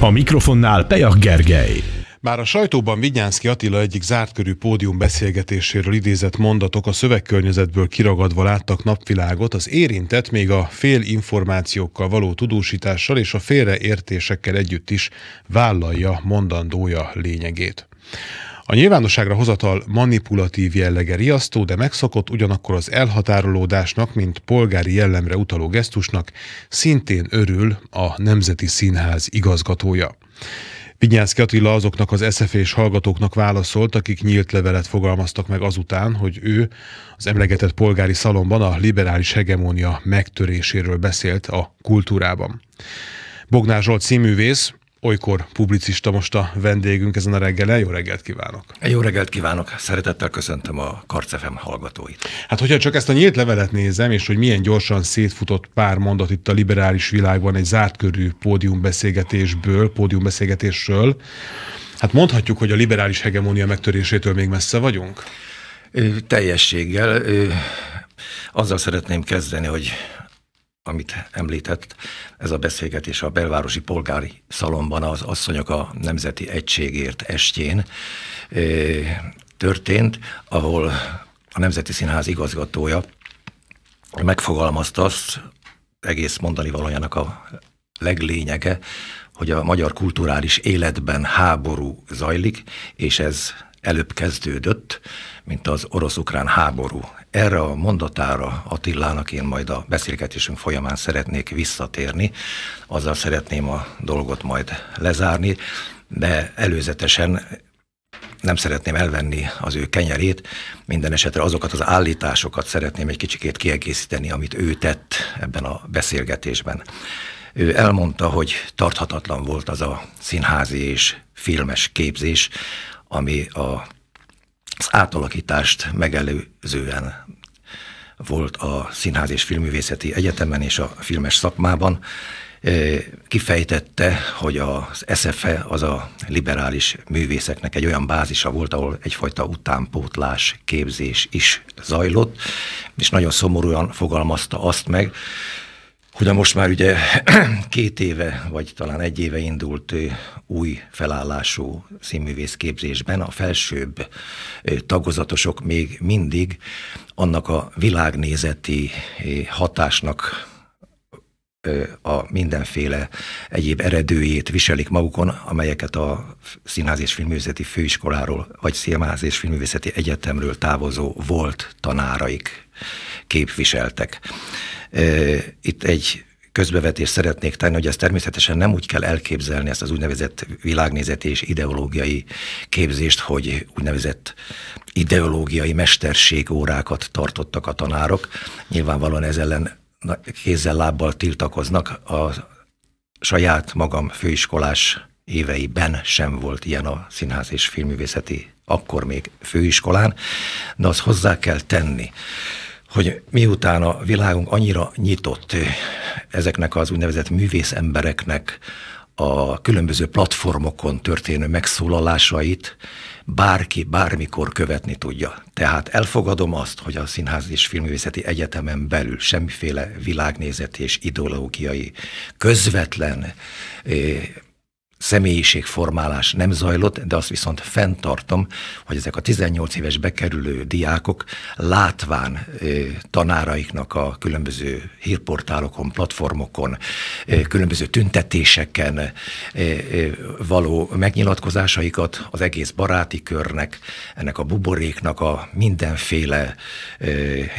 A mikrofonnál Pejak Gergely. Már a sajtóban Vigyánszki Attila egyik zárt körű pódium beszélgetéséről idézett mondatok a szövegkörnyezetből kiragadva láttak napvilágot, az érintett még a fél információkkal való tudósítással és a félreértésekkel együtt is vállalja mondandója lényegét. A nyilvánosságra hozatal manipulatív jellege riasztó, de megszokott, ugyanakkor az elhatárolódásnak, mint polgári jellemre utaló gesztusnak szintén örül a Nemzeti Színház igazgatója. Vigyánszki Attila azoknak az szf és hallgatóknak válaszolt, akik nyílt levelet fogalmaztak meg azután, hogy ő az emlegetett polgári szalomban a liberális hegemónia megtöréséről beszélt a kultúrában. Bognár Zsolt színművész, olykor publicista most a vendégünk ezen a reggelen. Jó reggelt kívánok! Jó reggelt kívánok! Szeretettel köszöntöm a Karcefem hallgatóit. Hát hogyha csak ezt a nyílt levelet nézem, és hogy milyen gyorsan szétfutott pár mondat itt a liberális világban egy zárt körű pódiumbeszélgetésből, pódiumbeszélgetésről, hát mondhatjuk, hogy a liberális hegemónia megtörésétől még messze vagyunk? Ö, teljességgel. Ö, azzal szeretném kezdeni, hogy amit említett ez a beszélgetés a belvárosi polgári szalomban az Asszonyok a Nemzeti Egységért estjén történt, ahol a Nemzeti Színház igazgatója megfogalmazta azt, egész mondani valójának a leglényege, hogy a magyar kulturális életben háború zajlik, és ez előbb kezdődött, mint az orosz-ukrán háború erre a mondatára Attilának én majd a beszélgetésünk folyamán szeretnék visszatérni, azzal szeretném a dolgot majd lezárni, de előzetesen nem szeretném elvenni az ő kenyerét, minden esetre azokat az állításokat szeretném egy kicsikét kiegészíteni, amit ő tett ebben a beszélgetésben. Ő elmondta, hogy tarthatatlan volt az a színházi és filmes képzés, ami a az átalakítást megelőzően volt a Színház és Filmművészeti Egyetemen és a filmes szakmában, kifejtette, hogy az SFE az a liberális művészeknek egy olyan bázisa volt, ahol egyfajta utánpótlás képzés is zajlott, és nagyon szomorúan fogalmazta azt meg, hogy a most már ugye két éve, vagy talán egy éve indult új felállású színművész képzésben a felsőbb tagozatosok még mindig annak a világnézeti hatásnak a mindenféle egyéb eredőjét viselik magukon, amelyeket a Színház és Filmművészeti Főiskoláról, vagy Színház és Filmművészeti Egyetemről távozó volt tanáraik képviseltek. Itt egy közbevetést szeretnék tenni, hogy ezt természetesen nem úgy kell elképzelni, ezt az úgynevezett világnézeti és ideológiai képzést, hogy úgynevezett ideológiai mesterségórákat tartottak a tanárok. Nyilvánvalóan ez ellen kézzel-lábbal tiltakoznak. A saját magam főiskolás éveiben sem volt ilyen a színház és filmművészeti, akkor még főiskolán, de az hozzá kell tenni, hogy miután a világunk annyira nyitott eh, ezeknek az úgynevezett művész embereknek a különböző platformokon történő megszólalásait bárki bármikor követni tudja. Tehát elfogadom azt, hogy a Színház és Filmművészeti Egyetemen belül semmiféle világnézeti és ideológiai közvetlen eh, személyiségformálás nem zajlott, de azt viszont fenntartom, hogy ezek a 18 éves bekerülő diákok látván tanáraiknak a különböző hírportálokon, platformokon, különböző tüntetéseken való megnyilatkozásaikat az egész baráti körnek, ennek a buboréknak a mindenféle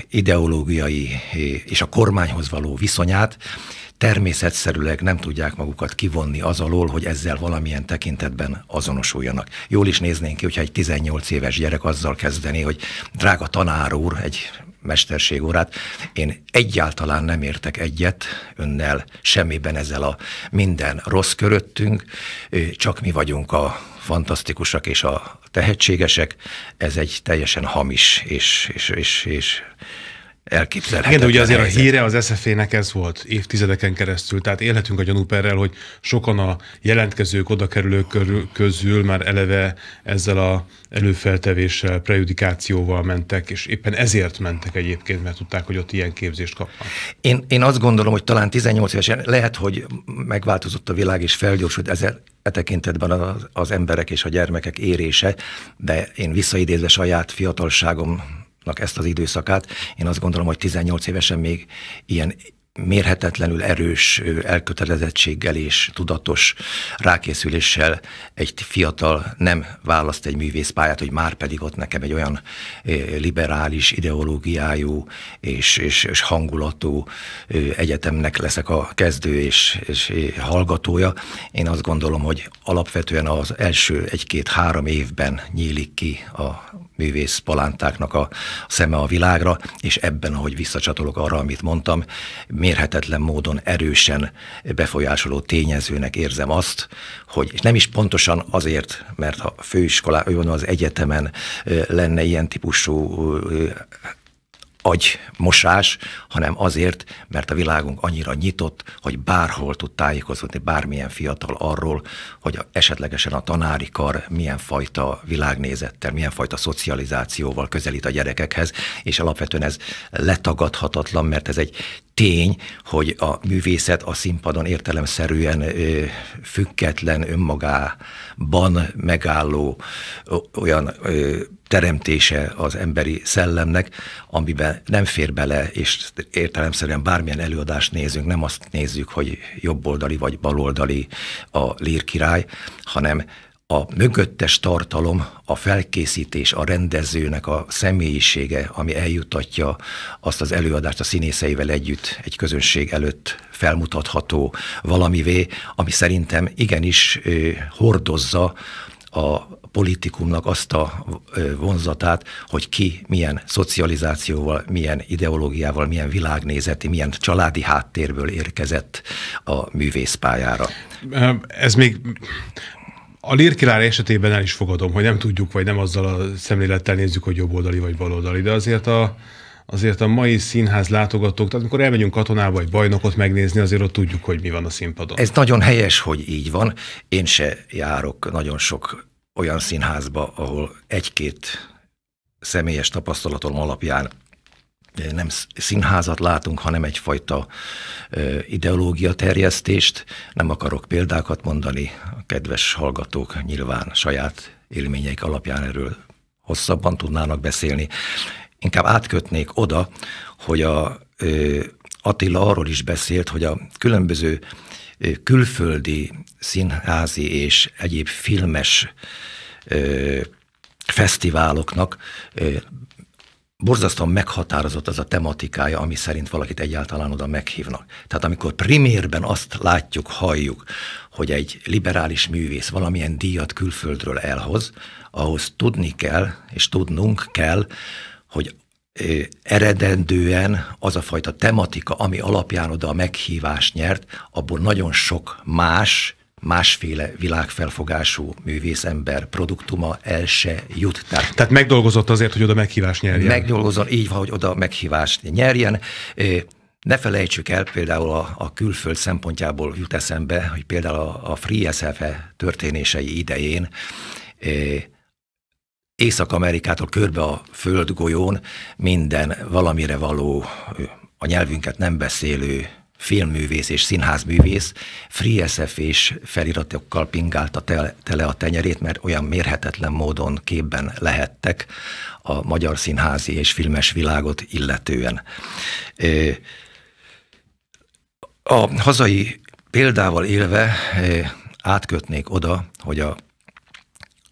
ideológiai és a kormányhoz való viszonyát, természetszerűleg nem tudják magukat kivonni az alól, hogy ezzel valamilyen tekintetben azonosuljanak. Jól is néznénk ki, hogyha egy 18 éves gyerek azzal kezdeni, hogy drága tanár úr, egy órát, Én egyáltalán nem értek egyet önnel semmiben ezzel a minden rossz köröttünk, csak mi vagyunk a fantasztikusak és a tehetségesek. Ez egy teljesen hamis és, és, és, és elképzelhetetlen. Igen, de ugye azért helyzet. a híre az SZF-nek ez volt évtizedeken keresztül, tehát élhetünk a gyanúperrel, hogy sokan a jelentkezők, oda kerülők közül már eleve ezzel a előfeltevéssel, prejudikációval mentek, és éppen ezért mentek egyébként, mert tudták, hogy ott ilyen képzést kapnak. Én, én azt gondolom, hogy talán 18 évesen lehet, hogy megváltozott a világ, és felgyorsult ezzel e tekintetben az, az emberek és a gyermekek érése, de én visszaidézve saját fiatalságom életnek ezt az időszakát. Én azt gondolom, hogy 18 évesen még ilyen mérhetetlenül erős elkötelezettséggel és tudatos rákészüléssel egy fiatal nem választ egy művészpályát, hogy már pedig ott nekem egy olyan liberális ideológiájú és, és, és hangulatú egyetemnek leszek a kezdő és, és hallgatója. Én azt gondolom, hogy alapvetően az első egy-két-három évben nyílik ki a művész palántáknak a szeme a világra, és ebben, ahogy visszacsatolok arra, amit mondtam, mi mérhetetlen módon erősen befolyásoló tényezőnek érzem azt, hogy és nem is pontosan azért, mert a főiskolá, ő az egyetemen lenne ilyen típusú agymosás, hanem azért, mert a világunk annyira nyitott, hogy bárhol tud tájékozódni bármilyen fiatal arról, hogy esetlegesen a tanári kar milyen fajta világnézettel, milyen fajta szocializációval közelít a gyerekekhez, és alapvetően ez letagadhatatlan, mert ez egy tény, hogy a művészet a színpadon értelemszerűen független, önmagában megálló olyan teremtése az emberi szellemnek, amiben nem fér bele, és értelemszerűen bármilyen előadást nézünk, nem azt nézzük, hogy jobboldali vagy baloldali a lírkirály, hanem a mögöttes tartalom, a felkészítés, a rendezőnek a személyisége, ami eljutatja azt az előadást a színészeivel együtt egy közönség előtt felmutatható valamivé, ami szerintem igenis hordozza a politikumnak azt a vonzatát, hogy ki milyen szocializációval, milyen ideológiával, milyen világnézeti, milyen családi háttérből érkezett a művészpályára. Ez még a Lirkilár esetében el is fogadom, hogy nem tudjuk, vagy nem azzal a szemlélettel nézzük, hogy jobboldali vagy baloldali, de azért a, azért a mai színház látogatók, tehát amikor elmegyünk katonába vagy bajnokot megnézni, azért ott tudjuk, hogy mi van a színpadon. Ez nagyon helyes, hogy így van. Én se járok nagyon sok olyan színházba, ahol egy-két személyes tapasztalatom alapján nem színházat látunk, hanem egyfajta ideológia terjesztést. Nem akarok példákat mondani, a kedves hallgatók nyilván saját élményeik alapján erről hosszabban tudnának beszélni. Inkább átkötnék oda, hogy a Attila arról is beszélt, hogy a különböző külföldi színházi és egyéb filmes fesztiváloknak borzasztóan meghatározott az a tematikája, ami szerint valakit egyáltalán oda meghívnak. Tehát amikor primérben azt látjuk, halljuk, hogy egy liberális művész valamilyen díjat külföldről elhoz, ahhoz tudni kell, és tudnunk kell, hogy eredendően az a fajta tematika, ami alapján oda a meghívást nyert, abból nagyon sok más másféle világfelfogású művészember produktuma el se jut. Tehát, Tehát megdolgozott azért, hogy oda meghívást nyerjen. Megdolgozott, így van, hogy oda meghívást nyerjen. Ne felejtsük el, például a, a külföld szempontjából jut eszembe, hogy például a, a Free SFE történései idején Észak-Amerikától körbe a földgolyón minden valamire való, a nyelvünket nem beszélő filmművész és színházművész FreeSF és feliratokkal pingálta tele a tenyerét, mert olyan mérhetetlen módon képben lehettek a magyar színházi és filmes világot illetően. A hazai példával élve átkötnék oda, hogy a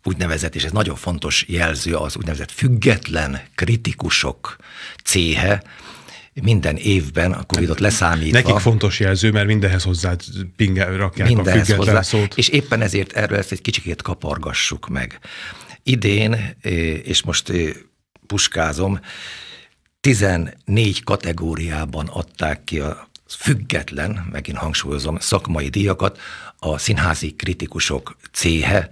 úgynevezett, és ez nagyon fontos jelző, az úgynevezett független kritikusok céhe, minden évben a covid leszámítva. Nekik fontos jelző, mert mindenhez hozzá pinge, rakják mindenhez a hozzá, szót. És éppen ezért erről ezt egy kicsikét kapargassuk meg. Idén, és most puskázom, 14 kategóriában adták ki a független, megint hangsúlyozom, szakmai díjakat a színházi kritikusok céhe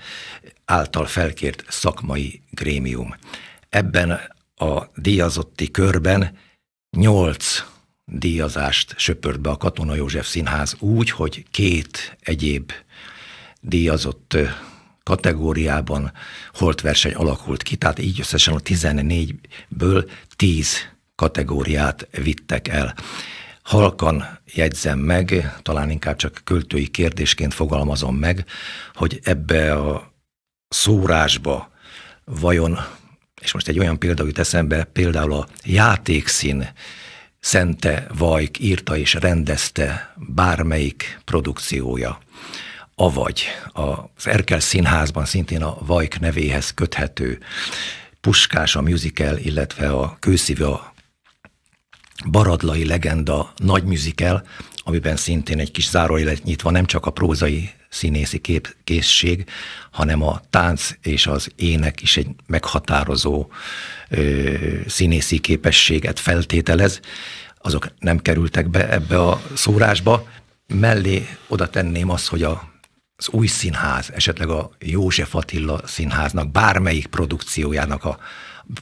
által felkért szakmai grémium. Ebben a díjazotti körben nyolc díjazást söpört be a Katona József Színház úgy, hogy két egyéb díjazott kategóriában holtverseny alakult ki, tehát így összesen a 14-ből 10 kategóriát vittek el. Halkan jegyzem meg, talán inkább csak költői kérdésként fogalmazom meg, hogy ebbe a szórásba vajon és most egy olyan példa jut eszembe, például a játékszín Szente Vajk írta és rendezte bármelyik produkciója, avagy az Erkel Színházban szintén a Vajk nevéhez köthető Puskás a musical, illetve a Kőszívű a Baradlai legenda nagy musical, amiben szintén egy kis zárójelet nyitva nem csak a prózai színészi kép, készség, hanem a tánc és az ének is egy meghatározó ö, színészi képességet feltételez. Azok nem kerültek be ebbe a szórásba. Mellé oda tenném azt, hogy a az új színház, esetleg a József Attila színháznak bármelyik produkciójának a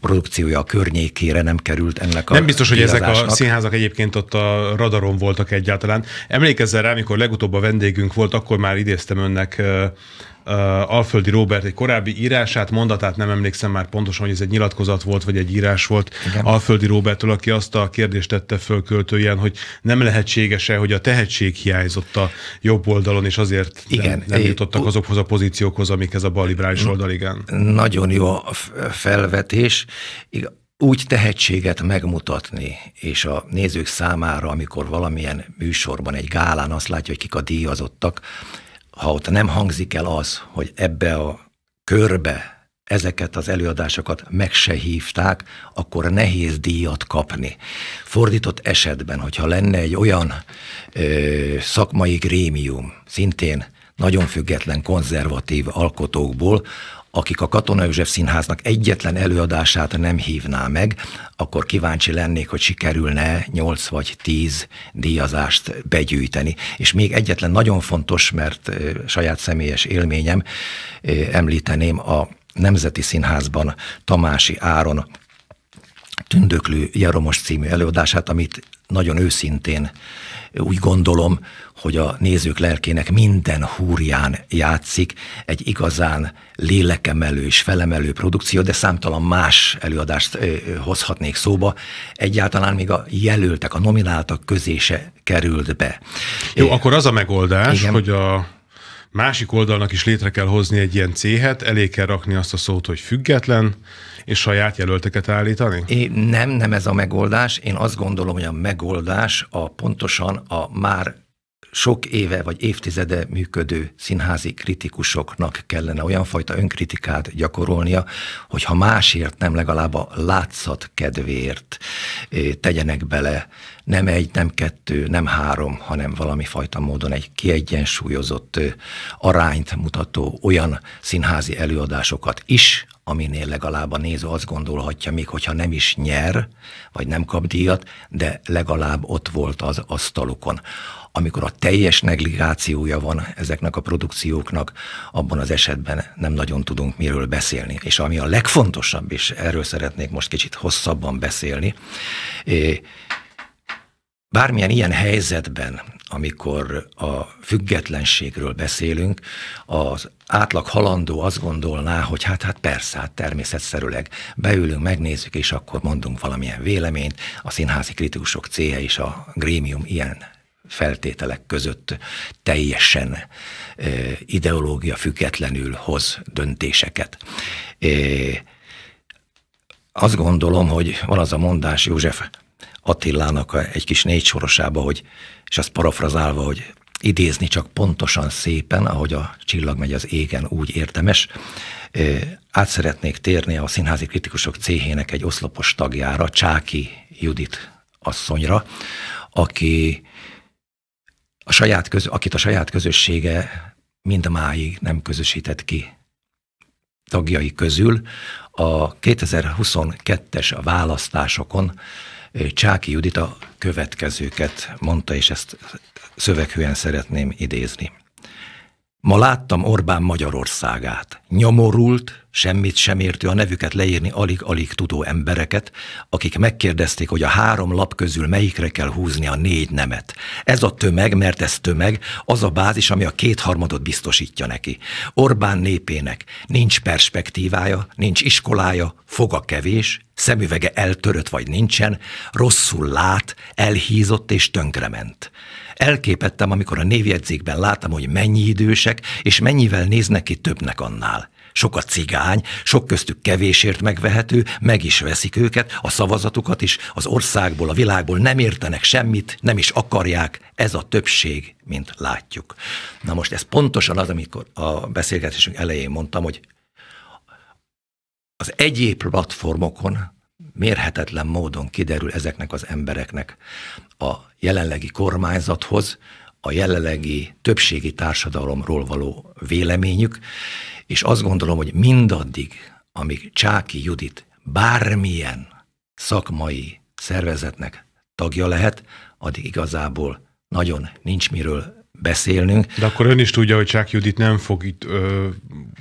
produkciója a környékére nem került ennek a Nem biztos, hogy ezek a színházak egyébként ott a radaron voltak egyáltalán. Emlékezzel rá, amikor legutóbb a vendégünk volt, akkor már idéztem önnek uh, Alföldi Robert egy korábbi írását, mondatát nem emlékszem már pontosan, hogy ez egy nyilatkozat volt, vagy egy írás volt Igen. Alföldi Robertől, aki azt a kérdést tette föl költőjen, hogy nem lehetséges-e, hogy a tehetség hiányzott a jobb oldalon, és azért Igen. nem, nem jutottak azokhoz a pozíciókhoz, amik ez a balliberális oldal. Igen. Nagyon jó a felvetés. Igen úgy tehetséget megmutatni, és a nézők számára, amikor valamilyen műsorban, egy gálán azt látja, hogy kik a díjazottak, ha ott nem hangzik el az, hogy ebbe a körbe ezeket az előadásokat meg se hívták, akkor nehéz díjat kapni. Fordított esetben, hogyha lenne egy olyan ö, szakmai grémium, szintén nagyon független konzervatív alkotókból, akik a Katona József Színháznak egyetlen előadását nem hívná meg, akkor kíváncsi lennék, hogy sikerülne 8 vagy 10 díjazást begyűjteni. És még egyetlen nagyon fontos, mert saját személyes élményem, említeném a Nemzeti Színházban Tamási Áron Tündöklő Jaromos című előadását, amit nagyon őszintén úgy gondolom, hogy a nézők lelkének minden húrján játszik, egy igazán lélekemelő és felemelő produkció, de számtalan más előadást hozhatnék szóba. Egyáltalán még a jelöltek, a nomináltak közése került be. Jó, é, akkor az a megoldás, igen. hogy a másik oldalnak is létre kell hozni egy ilyen céhet, elé kell rakni azt a szót, hogy független, és saját jelölteket állítani? É, nem, nem ez a megoldás. Én azt gondolom, hogy a megoldás a pontosan a már sok éve vagy évtizede működő színházi kritikusoknak kellene olyan fajta önkritikát gyakorolnia, hogy ha másért nem legalább a látszat kedvéért tegyenek bele nem egy, nem kettő, nem három, hanem valami fajta módon egy kiegyensúlyozott arányt mutató olyan színházi előadásokat is, aminél legalább a néző azt gondolhatja, még hogyha nem is nyer, vagy nem kap díjat, de legalább ott volt az asztalukon. Amikor a teljes negligációja van ezeknek a produkcióknak, abban az esetben nem nagyon tudunk miről beszélni. És ami a legfontosabb, és erről szeretnék most kicsit hosszabban beszélni, Bármilyen ilyen helyzetben, amikor a függetlenségről beszélünk, az átlag halandó azt gondolná, hogy hát, hát persze, hát természetszerűleg beülünk, megnézzük, és akkor mondunk valamilyen véleményt. A színházi kritikusok célja és a grémium ilyen feltételek között teljesen ideológia függetlenül hoz döntéseket. Azt gondolom, hogy van az a mondás József Attilának egy kis sorosába, hogy, és azt parafrazálva, hogy idézni csak pontosan szépen, ahogy a csillag megy az égen, úgy érdemes. Át szeretnék térni a Színházi Kritikusok céhének egy oszlopos tagjára, Csáki Judit asszonyra, aki a saját köz, akit a saját közössége mind a máig nem közösített ki tagjai közül. A 2022-es választásokon Csáki Judit a következőket mondta, és ezt szöveghűen szeretném idézni. Ma láttam Orbán Magyarországát, nyomorult, semmit sem értő a nevüket leírni alig-alig tudó embereket, akik megkérdezték, hogy a három lap közül melyikre kell húzni a négy nemet. Ez a tömeg, mert ez tömeg, az a bázis, ami a kétharmadot biztosítja neki. Orbán népének nincs perspektívája, nincs iskolája, foga kevés, szemüvege eltörött vagy nincsen, rosszul lát, elhízott és tönkrement. Elképettem, amikor a névjegyzékben láttam, hogy mennyi idősek, és mennyivel néznek ki többnek annál. Sok a cigány, sok köztük kevésért megvehető, meg is veszik őket, a szavazatukat is, az országból, a világból nem értenek semmit, nem is akarják, ez a többség, mint látjuk. Na most ez pontosan az, amikor a beszélgetésünk elején mondtam, hogy az egyéb platformokon mérhetetlen módon kiderül ezeknek az embereknek a jelenlegi kormányzathoz, a jelenlegi többségi társadalomról való véleményük, és azt gondolom, hogy mindaddig, amíg Csáki Judit bármilyen szakmai szervezetnek tagja lehet, addig igazából nagyon nincs miről beszélnünk. De akkor ön is tudja, hogy Csák Judit nem fog itt ö,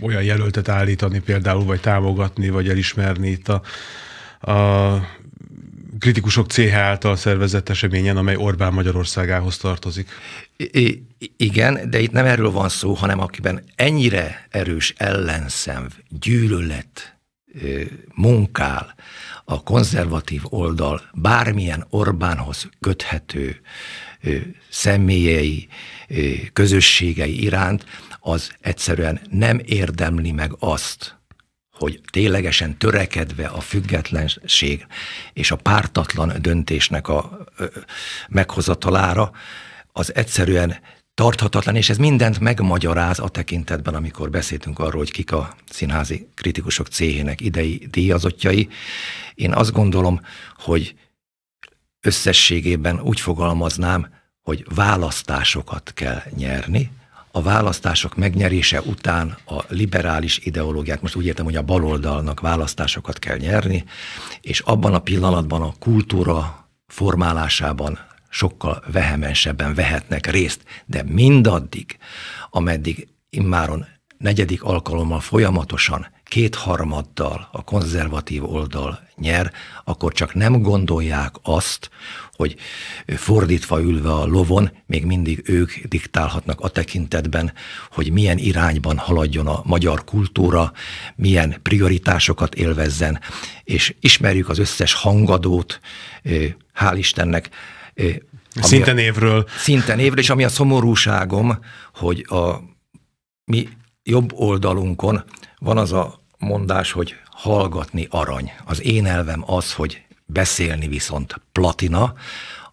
olyan jelöltet állítani például, vagy támogatni, vagy elismerni itt a a kritikusok CH által szervezett eseményen, amely Orbán Magyarországához tartozik. I- igen, de itt nem erről van szó, hanem akiben ennyire erős ellenszenv, gyűlölet munkál a konzervatív oldal bármilyen Orbánhoz köthető személyei, közösségei iránt, az egyszerűen nem érdemli meg azt, hogy ténylegesen törekedve a függetlenség és a pártatlan döntésnek a meghozatalára, az egyszerűen tarthatatlan, és ez mindent megmagyaráz a tekintetben, amikor beszéltünk arról, hogy kik a színházi kritikusok céhének idei díjazottjai. Én azt gondolom, hogy összességében úgy fogalmaznám, hogy választásokat kell nyerni, a választások megnyerése után a liberális ideológiát, most úgy értem, hogy a baloldalnak választásokat kell nyerni, és abban a pillanatban a kultúra formálásában sokkal vehemensebben vehetnek részt, de mindaddig, ameddig immáron negyedik alkalommal folyamatosan kétharmaddal a konzervatív oldal nyer, akkor csak nem gondolják azt, hogy fordítva ülve a lovon még mindig ők diktálhatnak a tekintetben, hogy milyen irányban haladjon a magyar kultúra, milyen prioritásokat élvezzen, és ismerjük az összes hangadót, hál' Istennek, Szinten évről. Szinten évről, és ami a szomorúságom, hogy a mi jobb oldalunkon van az a mondás, hogy hallgatni arany. Az én elvem az, hogy beszélni viszont platina,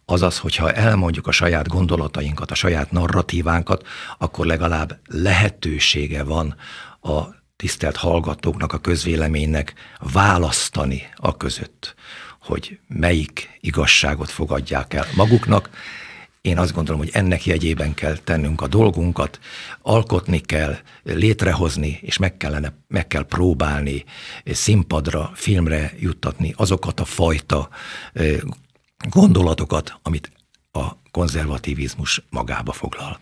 azaz, hogyha elmondjuk a saját gondolatainkat, a saját narratívánkat, akkor legalább lehetősége van a tisztelt hallgatóknak, a közvéleménynek választani a között, hogy melyik igazságot fogadják el maguknak, én azt gondolom, hogy ennek jegyében kell tennünk a dolgunkat, alkotni kell, létrehozni, és meg, kellene, meg kell próbálni színpadra, filmre juttatni azokat a fajta gondolatokat, amit a konzervativizmus magába foglal.